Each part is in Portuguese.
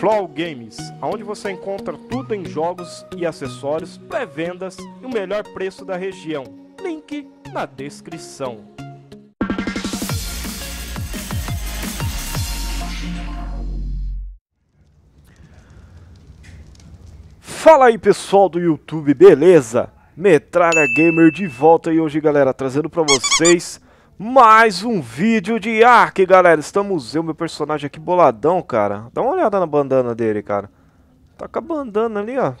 Flow Games, onde você encontra tudo em jogos e acessórios, pré-vendas e o melhor preço da região. Link na descrição. Fala aí pessoal do YouTube, beleza? Metralha Gamer de volta e hoje galera, trazendo para vocês mais um vídeo de Ark, galera. Estamos eu, meu personagem aqui boladão, cara. Dá uma olhada na bandana dele, cara. Tá com a bandana ali, ó.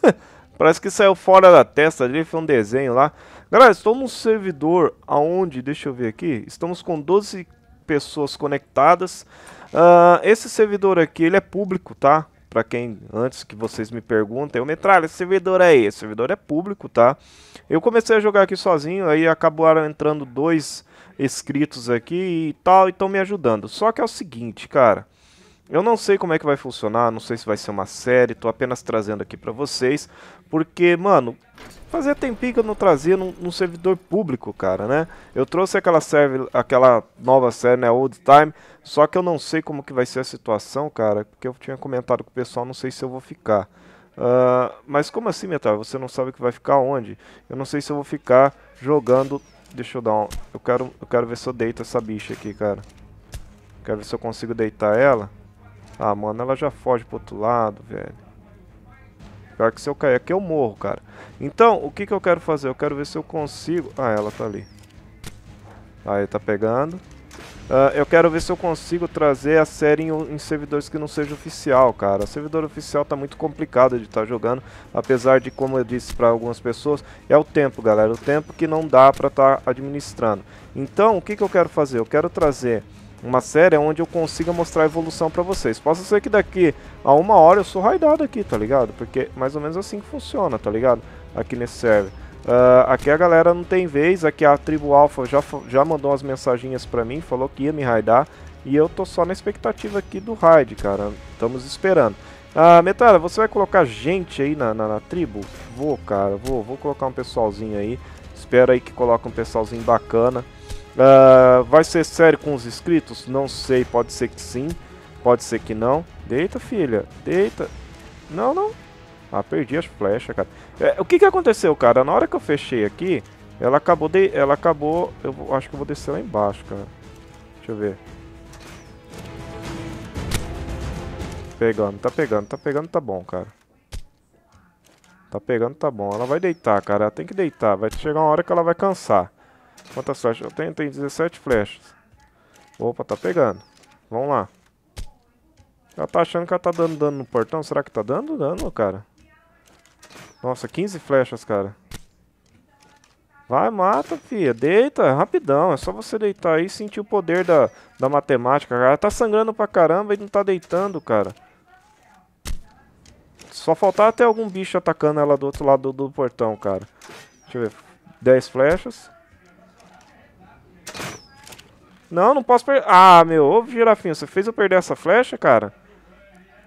Parece que saiu fora da testa ali, foi um desenho lá. Galera, estou num servidor aonde, deixa eu ver aqui, estamos com 12 pessoas conectadas. Uh, esse servidor aqui, ele é público, tá? Pra quem, antes que vocês me perguntem, eu Metralha, esse servidor aí, é esse servidor é público, tá? Eu comecei a jogar aqui sozinho, aí acabaram entrando dois escritos aqui e tal, e estão me ajudando. Só que é o seguinte, cara. Eu não sei como é que vai funcionar, não sei se vai ser uma série, tô apenas trazendo aqui para vocês, porque, mano, fazia tempinho que eu não trazia num, num, servidor público, cara, né? Eu trouxe aquela, serve, aquela nova série, né, Old Time, só que eu não sei como que vai ser a situação, cara, porque eu tinha comentado com o pessoal, não sei se eu vou ficar. Uh, mas como assim, Metal? Você não sabe que vai ficar onde? Eu não sei se eu vou ficar jogando Deixa eu dar um... Eu quero, eu quero ver se eu deito essa bicha aqui, cara. Quero ver se eu consigo deitar ela. Ah, mano, ela já foge pro outro lado, velho. Pior que se eu cair aqui eu morro, cara. Então, o que que eu quero fazer? Eu quero ver se eu consigo... Ah, ela tá ali. Aí, tá pegando. Uh, eu quero ver se eu consigo trazer a série em, em, servidores que não seja oficial, cara. Servidor oficial tá muito complicado de estar tá jogando, apesar de, como eu disse para algumas pessoas, é o tempo, galera. O tempo que não dá para estar tá administrando. Então, o que, que eu quero fazer? Eu quero trazer uma série onde eu consiga mostrar a evolução para vocês. Posso ser que daqui a uma hora eu sou raidado aqui, tá ligado? Porque é mais ou menos assim que funciona, tá ligado? Aqui nesse server. Uh, aqui a galera não tem vez, aqui a tribo Alpha já, já mandou umas mensagens para mim, falou que ia me raidar. E eu tô só na expectativa aqui do raid, cara. Estamos esperando. Ah, Metalha, você vai colocar gente aí na, na, na, tribo? Vou, cara, vou, vou colocar um pessoalzinho aí. Espero aí que coloque um pessoalzinho bacana. Ah, vai ser sério com os inscritos? Não sei, pode ser que sim, pode ser que não. Deita, filha, deita. Não, não, ah, perdi as flechas, cara. É, o que que aconteceu, cara? Na hora que eu fechei aqui, ela acabou de... Ela acabou... Eu acho que eu vou descer lá embaixo, cara. Deixa eu ver. Pegando, tá pegando, tá pegando, tá bom, cara. Tá pegando, tá bom. Ela vai deitar, cara. Ela tem que deitar. Vai chegar uma hora que ela vai cansar. Quantas flechas? Eu tenho, tenho 17 flechas. Opa, tá pegando. Vamos lá. Ela tá achando que ela tá dando dano no portão. Será que tá dando dano, cara? Nossa, 15 flechas, cara. Vai, mata, filha. Deita, é rapidão. É só você deitar aí e sentir o poder da, da matemática, cara. Tá sangrando pra caramba e não tá deitando, cara. Só faltar até algum bicho atacando ela do outro lado do, do portão, cara. Deixa eu ver. 10 flechas. Não, não posso perder. Ah, meu. Ô, girafinha, você fez eu perder essa flecha, cara?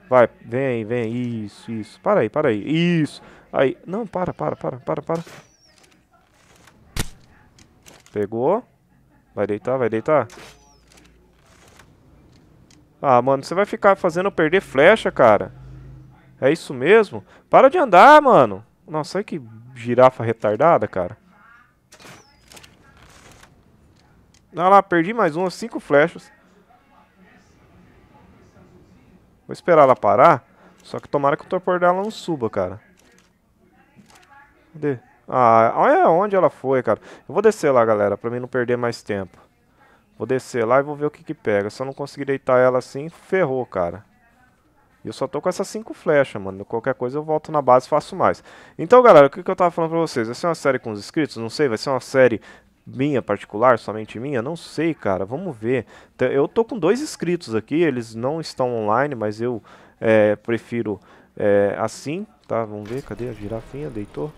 Vai, vem aí, vem. Isso, isso. Para aí, para aí. Isso. Aí, não, para, para, para, para, para. Pegou. Vai deitar, vai deitar. Ah, mano, você vai ficar fazendo eu perder flecha, cara. É isso mesmo? Para de andar, mano. Nossa, olha que girafa retardada, cara. Ah lá, perdi mais umas cinco flechas. Vou esperar ela parar. Só que tomara que o torpor dela não suba, cara. Cadê? Ah, olha onde ela foi, cara. Eu vou descer lá, galera, pra mim não perder mais tempo. Vou descer lá e vou ver o que que pega. Se eu não conseguir deitar ela assim, ferrou, cara. E eu só tô com essas cinco flechas, mano. Qualquer coisa eu volto na base e faço mais. Então, galera, o que, que eu tava falando pra vocês? Vai ser uma série com os inscritos? Não sei, vai ser uma série minha particular, somente minha? Não sei, cara. Vamos ver. Eu tô com dois inscritos aqui, eles não estão online, mas eu é, prefiro é, assim, tá? Vamos ver, cadê a girafinha? Deitou?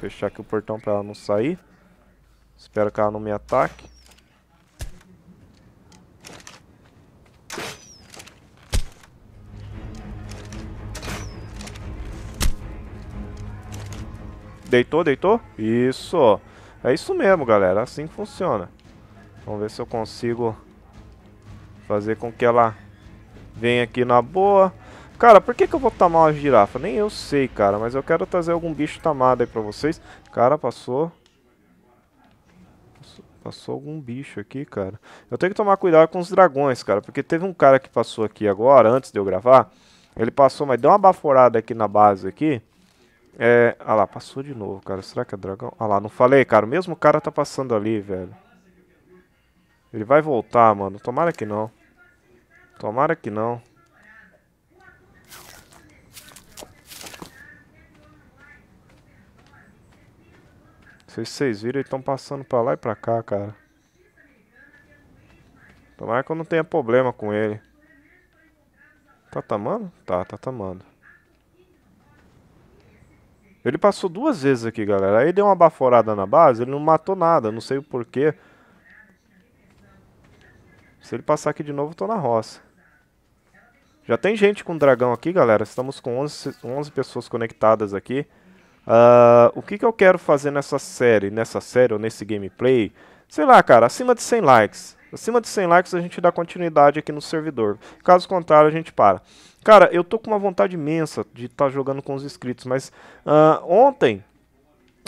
Fechar aqui o portão pra ela não sair. Espero que ela não me ataque. Deitou, deitou? Isso, É isso mesmo, galera. Assim funciona. Vamos ver se eu consigo fazer com que ela venha aqui na boa. Cara, por que, que eu vou tamar uma girafa? Nem eu sei, cara, mas eu quero trazer algum bicho tamado aí pra vocês. Cara, passou... Passou algum bicho aqui, cara. Eu tenho que tomar cuidado com os dragões, cara, porque teve um cara que passou aqui agora, antes de eu gravar. Ele passou, mas deu uma baforada aqui na base aqui. É, ah lá, passou de novo, cara. Será que é dragão? Ah lá, não falei, cara. O mesmo cara tá passando ali, velho. Ele vai voltar, mano. Tomara que não. Tomara que não. sei se vocês viram, eles estão passando pra lá e pra cá, cara. Tomara que eu não tenha problema com ele. Tá tamando? Tá, tá tamando. Ele passou duas vezes aqui, galera. Aí deu uma baforada na base, ele não matou nada, não sei o porquê. Se ele passar aqui de novo, eu tô na roça. Já tem gente com dragão aqui, galera. Estamos com 11, 11 pessoas conectadas aqui. Uh, o que, que eu quero fazer nessa série, nessa série ou nesse gameplay? Sei lá, cara, acima de 100 likes. Acima de 100 likes a gente dá continuidade aqui no servidor. Caso contrário, a gente para. Cara, eu tô com uma vontade imensa de estar tá jogando com os inscritos, mas uh, ontem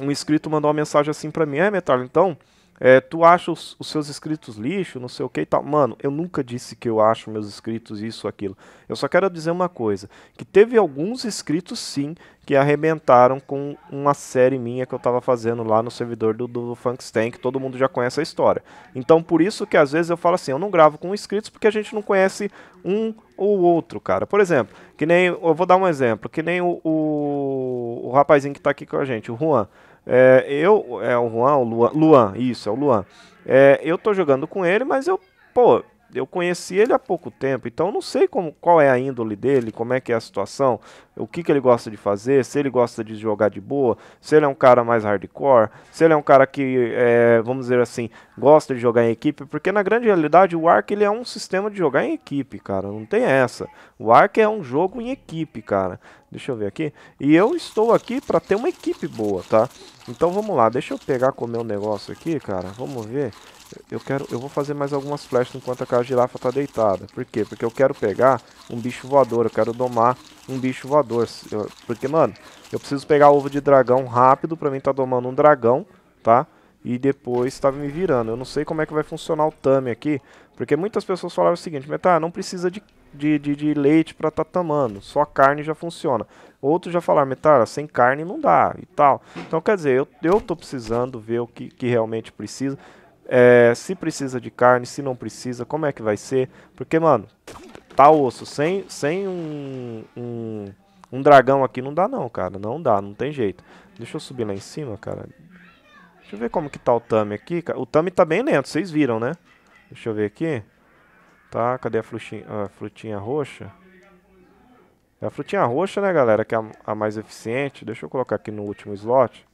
um inscrito mandou uma mensagem assim para mim: É, Metal, então é, tu acha os, os, seus escritos lixo, não sei o que e tal. Mano, eu nunca disse que eu acho meus escritos isso, aquilo. Eu só quero dizer uma coisa: que teve alguns escritos, sim, que arrebentaram com uma série minha que eu tava fazendo lá no servidor do, do Funkstan, que todo mundo já conhece a história. Então, por isso que às vezes eu falo assim, eu não gravo com inscritos porque a gente não conhece um ou outro, cara. Por exemplo, que nem, eu vou dar um exemplo, que nem o, o, o rapazinho que tá aqui com a gente, o Juan. É, eu, é o Juan, o Luan, Luan, isso, é o Luan. É, eu tô jogando com ele, mas eu, pô, eu conheci ele há pouco tempo, então não sei como, qual é a índole dele, como é que é a situação, o que, que ele gosta de fazer, se ele gosta de jogar de boa, se ele é um cara mais hardcore, se ele é um cara que, é, vamos dizer assim, gosta de jogar em equipe, porque na grande realidade o Ark ele é um sistema de jogar em equipe, cara, não tem essa. O Ark é um jogo em equipe, cara. Deixa eu ver aqui. E eu estou aqui para ter uma equipe boa, tá? Então vamos lá, deixa eu pegar com o meu negócio aqui, cara. Vamos ver. Eu quero, eu vou fazer mais algumas flechas enquanto a girafa tá deitada. Por quê? Porque eu quero pegar um bicho voador, eu quero domar um bicho voador. Eu, porque, mano, eu preciso pegar ovo de dragão rápido pra mim tá domando um dragão, tá? E depois tava tá me virando. Eu não sei como é que vai funcionar o tame aqui, porque muitas pessoas falaram o seguinte, mas tá, não precisa de, de, de, de leite pra tá tamando, só carne já funciona. Outros já falaram, Metara, tá, sem carne não dá e tal. Então, quer dizer, eu, eu tô precisando ver o que, que realmente precisa. É, se precisa de carne, se não precisa, como é que vai ser? Porque, mano, tá osso. Sem, sem um, um, um dragão aqui não dá não, cara. Não dá, não tem jeito. Deixa eu subir lá em cima, cara. Deixa eu ver como que tá o Tami aqui. O Tami tá bem lento, vocês viram, né? Deixa eu ver aqui. Tá, cadê a frutinha, a frutinha roxa? É a frutinha roxa, né, galera? Que é a, a mais eficiente. Deixa eu colocar aqui no último slot.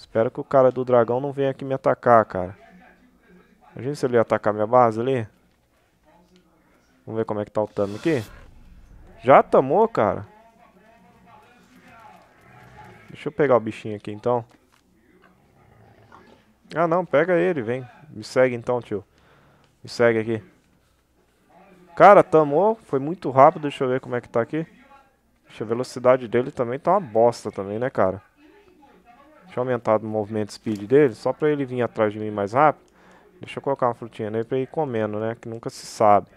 Espero que o cara do dragão não venha aqui me atacar, cara. Imagina se ele ia atacar minha base ali. Vamos ver como é que tá o tamo aqui. Já tamou, cara. Deixa eu pegar o bichinho aqui, então. Ah, não. Pega ele, vem. Me segue, então, tio. Me segue aqui. Cara, tamou. Foi muito rápido. Deixa eu ver como é que tá aqui. Deixa a velocidade dele também tá uma bosta também, né, cara? Deixa eu aumentar o movimento speed dele, só pra ele vir atrás de mim mais rápido. Deixa eu colocar uma frutinha nele pra ir comendo, né? Que nunca se sabe.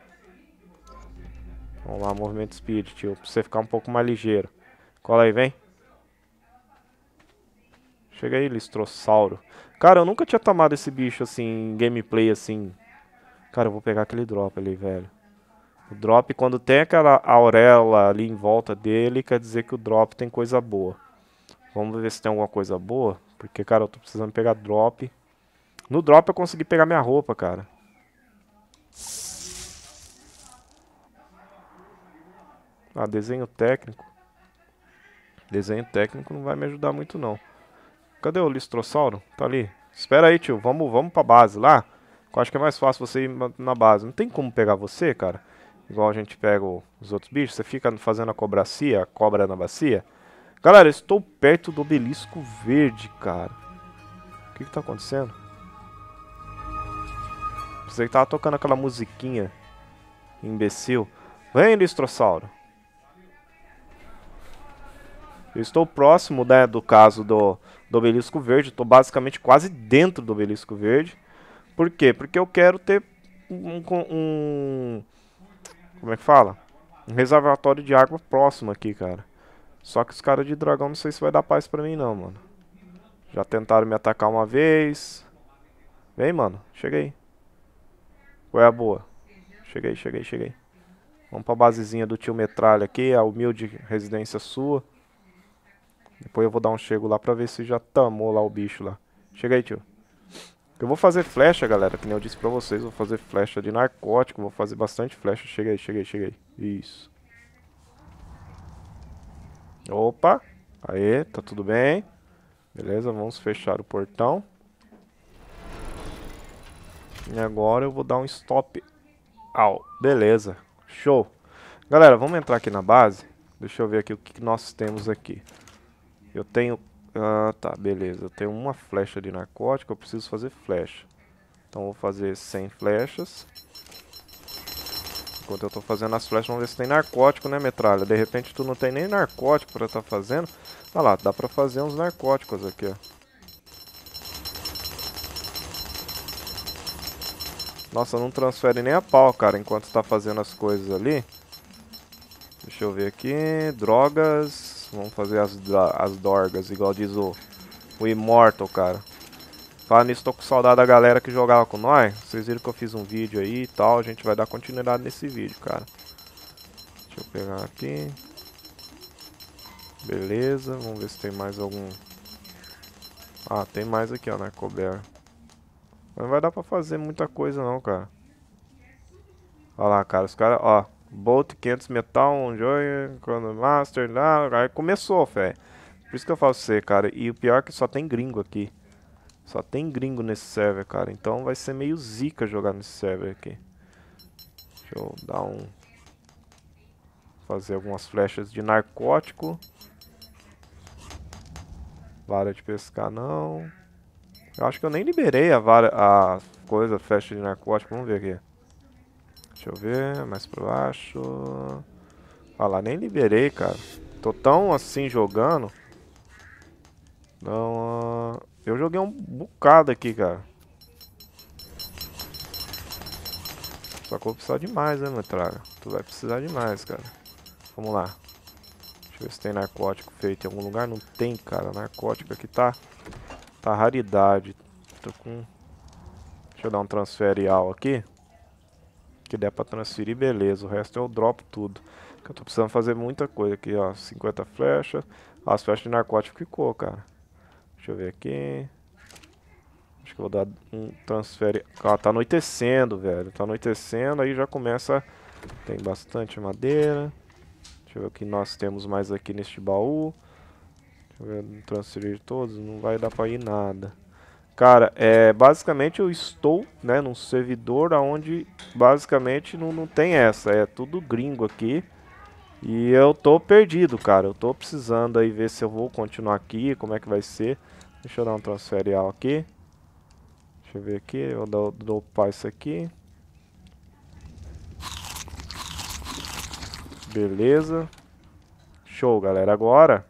Vamos lá, movimento speed, tio. Pra você ficar um pouco mais ligeiro. Cola aí, vem. Chega aí, listrossauro. Cara, eu nunca tinha tomado esse bicho assim, gameplay assim. Cara, eu vou pegar aquele drop ali, velho. O drop, quando tem aquela auréola ali em volta dele, quer dizer que o drop tem coisa boa. Vamos ver se tem alguma coisa boa. Porque, cara, eu tô precisando pegar drop. No drop eu consegui pegar minha roupa, cara. Ah, desenho técnico. Desenho técnico não vai me ajudar muito, não. Cadê o listrossauro? Tá ali. Espera aí, tio. Vamos, vamos pra base lá. Eu acho que é mais fácil você ir na base. Não tem como pegar você, cara. Igual a gente pega os outros bichos. Você fica fazendo a cobracia, a cobra na bacia. Galera, estou perto do obelisco verde, cara. O que que tá acontecendo? Pensei que tava tocando aquela musiquinha. Imbecil. Vem, Listrossauro. Eu estou próximo né, do caso do, do obelisco verde. Estou basicamente quase dentro do obelisco verde. Por quê? Porque eu quero ter um, um como é que fala? Um reservatório de água próximo aqui, cara. Só que os caras de dragão não sei se vai dar paz pra mim não, mano. Já tentaram me atacar uma vez. Vem, mano. Chega aí. Qual é a boa? Cheguei, cheguei, cheguei. Vamos pra basezinha do tio Metralha aqui, a humilde residência sua. Depois eu vou dar um chego lá pra ver se já tamou lá o bicho lá. Chega aí, tio. Eu vou fazer flecha, galera, que nem eu disse pra vocês. Vou fazer flecha de narcótico, vou fazer bastante flecha. Chega aí, chega aí, chega aí. Isso. Opa! aí tá tudo bem. Beleza, vamos fechar o portão. E agora eu vou dar um stop. Au, beleza. Show. Galera, vamos entrar aqui na base. Deixa eu ver aqui o que nós temos aqui. Eu tenho... Ah, tá, beleza. Eu tenho uma flecha de narcótico, eu preciso fazer flecha. Então vou fazer 100 flechas enquanto eu tô fazendo as flechas, vamos ver se tem narcótico, né, metralha? De repente tu não tem nem narcótico pra tá fazendo. Olha lá, dá pra fazer uns narcóticos aqui, ó. Nossa, não transfere nem a pau, cara, enquanto tá fazendo as coisas ali. Deixa eu ver aqui. Drogas. Vamos fazer as, as dorgas, igual diz o, o Immortal, cara. Falando nisso, tô com saudade da galera que jogava com nós. Vocês viram que eu fiz um vídeo aí e tal. A gente vai dar continuidade nesse vídeo, cara. Deixa eu pegar aqui. Beleza, vamos ver se tem mais algum... Ah, tem mais aqui, ó, na né, Cobert. Mas não vai dar pra fazer muita coisa não, cara. Olha lá, cara, os caras, ó. Bolt, 500 metal, um joia, master lá. Aí começou, fé. Por isso que eu falo pra você, cara. E o pior é que só tem gringo aqui. Só tem gringo nesse server, cara. Então vai ser meio zica jogar nesse server aqui. Deixa eu dar um... Fazer algumas flechas de narcótico. Vara de pescar não. Eu acho que eu nem liberei a vara... A coisa, a flecha de narcótico. Vamos ver aqui. Deixa eu ver, mais pra baixo. Olha ah lá, nem liberei, cara. Tô tão assim jogando. Não... Uh... Eu joguei um bocado aqui, cara. Só que eu vou precisar de mais, né, meu Tu vai precisar de mais, cara. Vamos lá. Deixa eu ver se tem narcótico feito em algum lugar. Não tem, cara. Narcótico aqui tá... Tá raridade. Tô com... Deixa eu dar um transferial aqui. Que der pra transferir, beleza. O resto eu dropo tudo. eu tô precisando fazer muita coisa aqui, ó. 50 flechas. As flechas de narcótico ficou, cara. Deixa eu ver aqui. Acho que eu vou dar um transfere. tá anoitecendo, velho. Tá anoitecendo, aí já começa. Tem bastante madeira. Deixa eu ver o que nós temos mais aqui neste baú. Deixa eu ver, transferir todos. Não vai dar pra ir nada. Cara, é, basicamente eu estou né, num servidor onde basicamente não, não tem essa. É tudo gringo aqui. E eu tô perdido, cara. Eu tô precisando aí ver se eu vou continuar aqui, como é que vai ser. Deixa eu dar um transferial aqui. Deixa eu ver aqui, eu dou, dou upar isso aqui. Beleza. Show, galera. Agora,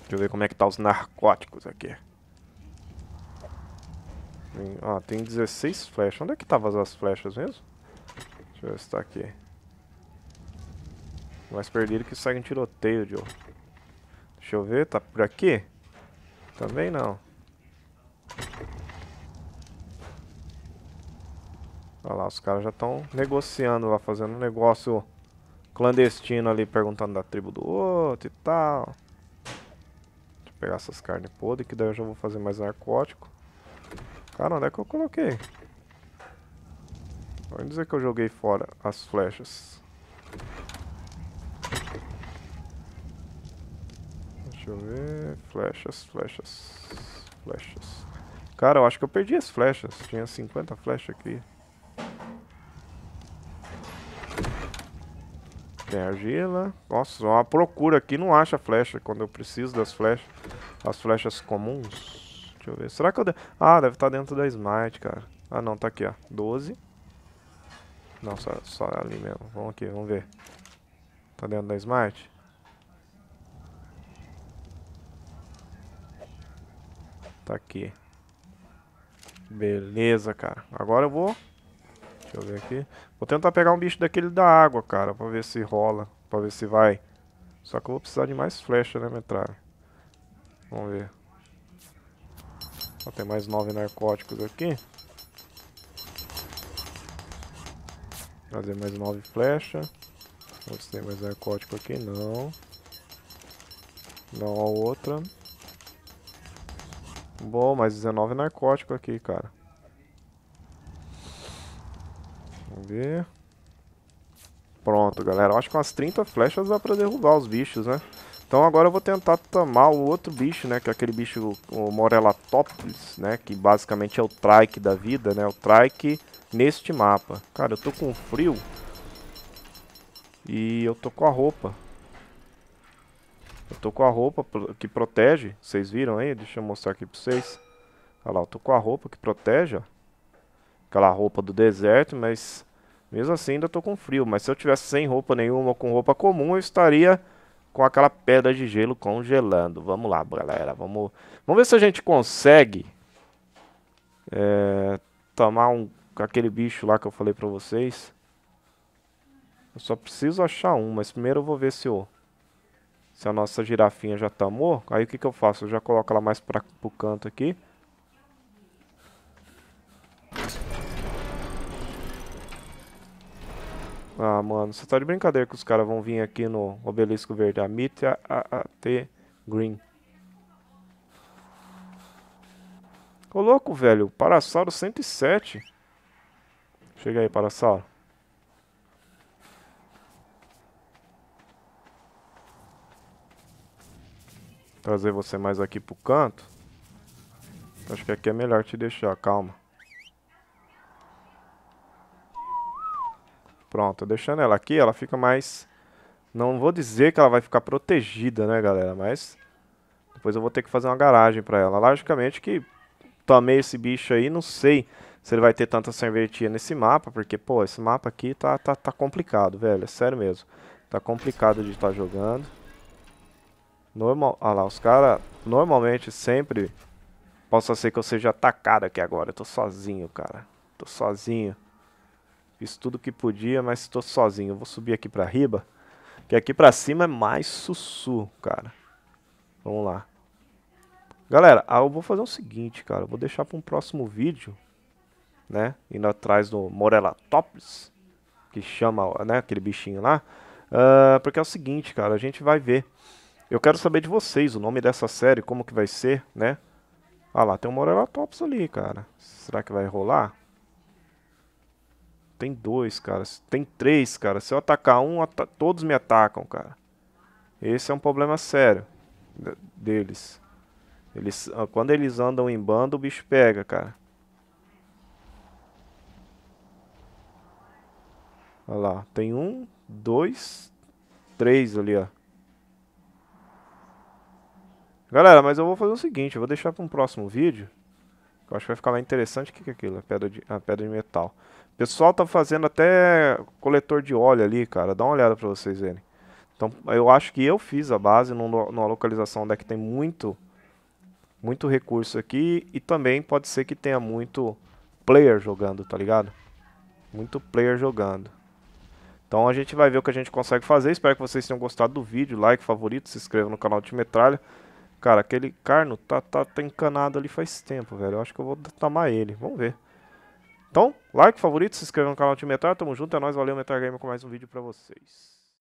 deixa eu ver como é que tá os narcóticos aqui. Tem, ó, tem 16 flechas. Onde é que estavam as flechas mesmo? Deixa eu ver se tá aqui. Mais perdido que segue um tiroteio, Joe. Deixa eu ver, tá por aqui? Também não. Olha lá, os caras já estão negociando lá, fazendo um negócio clandestino ali, perguntando da tribo do outro e tal. Deixa eu pegar essas carnes podres, que daí eu já vou fazer mais narcótico. Cara, onde é que eu coloquei? Vamos dizer que eu joguei fora as flechas. Deixa eu ver. Flechas, flechas, flechas. Cara, eu acho que eu perdi as flechas. Tinha 50 flechas aqui. Tem argila. Nossa, uma procura aqui. Não acha flecha quando eu preciso das flechas. As flechas comuns. Deixa eu ver. Será que eu... De... Ah, deve estar tá dentro da smite, cara. Ah, não. Tá aqui, ó. 12. Não, só, só ali mesmo. Vamos aqui, vamos ver. Tá dentro da smite? Tá aqui. Beleza, cara. Agora eu vou... Deixa eu ver aqui. Vou tentar pegar um bicho daquele da água, cara. Pra ver se rola. Pra ver se vai. Só que eu vou precisar de mais flecha, né, metralha? Vamos ver. Ó, tem mais nove narcóticos aqui. Fazer mais nove flechas. Vamos ver se tem mais narcótico aqui. Não. Não a outra. Bom, mais 19 narcótico aqui, cara. Vamos ver. Pronto, galera. Eu acho que umas 30 flechas dá pra derrubar os bichos, né? Então agora eu vou tentar tomar o outro bicho, né? Que é aquele bicho, o Morelatopolis, né? Que basicamente é o trike da vida, né? O trike neste mapa. Cara, eu tô com frio. E eu tô com a roupa. Eu tô com a roupa que protege. Vocês viram aí? Deixa eu mostrar aqui pra vocês. Olha lá, eu tô com a roupa que protege, ó. Aquela roupa do deserto, mas... Mesmo assim ainda tô com frio. Mas se eu tivesse sem roupa nenhuma, com roupa comum, eu estaria com aquela pedra de gelo congelando. Vamos lá, galera. Vamos, vamos ver se a gente consegue... É, tomar um, aquele bicho lá que eu falei pra vocês. Eu só preciso achar um, mas primeiro eu vou ver se eu... Se a nossa girafinha já tá tamou, aí o que, que eu faço? Eu já coloco ela mais para o canto aqui. Ah, mano, você tá de brincadeira que os caras vão vir aqui no obelisco verde. Amit a, a, a T Green. Ô louco, velho. Parasauro 107. Chega aí, Parasauro. trazer você mais aqui pro canto. Acho que aqui é melhor te deixar, calma. Pronto, deixando ela aqui, ela fica mais... Não vou dizer que ela vai ficar protegida, né, galera? Mas depois eu vou ter que fazer uma garagem pra ela. Logicamente que tomei esse bicho aí, não sei se ele vai ter tanta cervejinha nesse mapa, porque, pô, esse mapa aqui tá, tá, tá complicado, velho. É sério mesmo. Tá complicado de estar tá jogando. Normal... Ah lá, os caras normalmente sempre... posso ser que eu seja atacado aqui agora. Eu tô sozinho, cara. Tô sozinho. Fiz tudo o que podia, mas tô sozinho. Eu vou subir aqui pra riba. Que aqui pra cima é mais sussu, cara. Vamos lá. Galera, ah, eu vou fazer o seguinte, cara. Eu vou deixar pra um próximo vídeo. Né? Indo atrás do Morella Tops. Que chama, né? Aquele bichinho lá. Uh, porque é o seguinte, cara. A gente vai ver... Eu quero saber de vocês o nome dessa série, como que vai ser, né? Ah lá, tem um Morelatops ali, cara. Será que vai rolar? Tem dois, cara. Tem três, cara. Se eu atacar um, at todos me atacam, cara. Esse é um problema sério deles. Eles, ah, quando eles andam em bando, o bicho pega, cara. Olha lá, tem um, dois, três ali, ó. Galera, mas eu vou fazer o seguinte, eu vou deixar para um próximo vídeo. eu acho que vai ficar mais interessante. O que, é aquilo? A pedra, de, a pedra de metal. O pessoal tá fazendo até coletor de óleo ali, cara. Dá uma olhada para vocês verem. Então, eu acho que eu fiz a base numa localização onde é que tem muito, muito recurso aqui. E também pode ser que tenha muito player jogando, tá ligado? Muito player jogando. Então a gente vai ver o que a gente consegue fazer. Espero que vocês tenham gostado do vídeo. Like, favorito, se inscreva no canal de Metralha. Cara, aquele Carno tá, tá, tá encanado ali faz tempo, velho. Eu acho que eu vou tomar ele. Vamos ver. Então, like, favorito, se inscreva no canal de Metal. Tamo junto, é nóis. Valeu, Metal Gamer, com mais um vídeo pra vocês.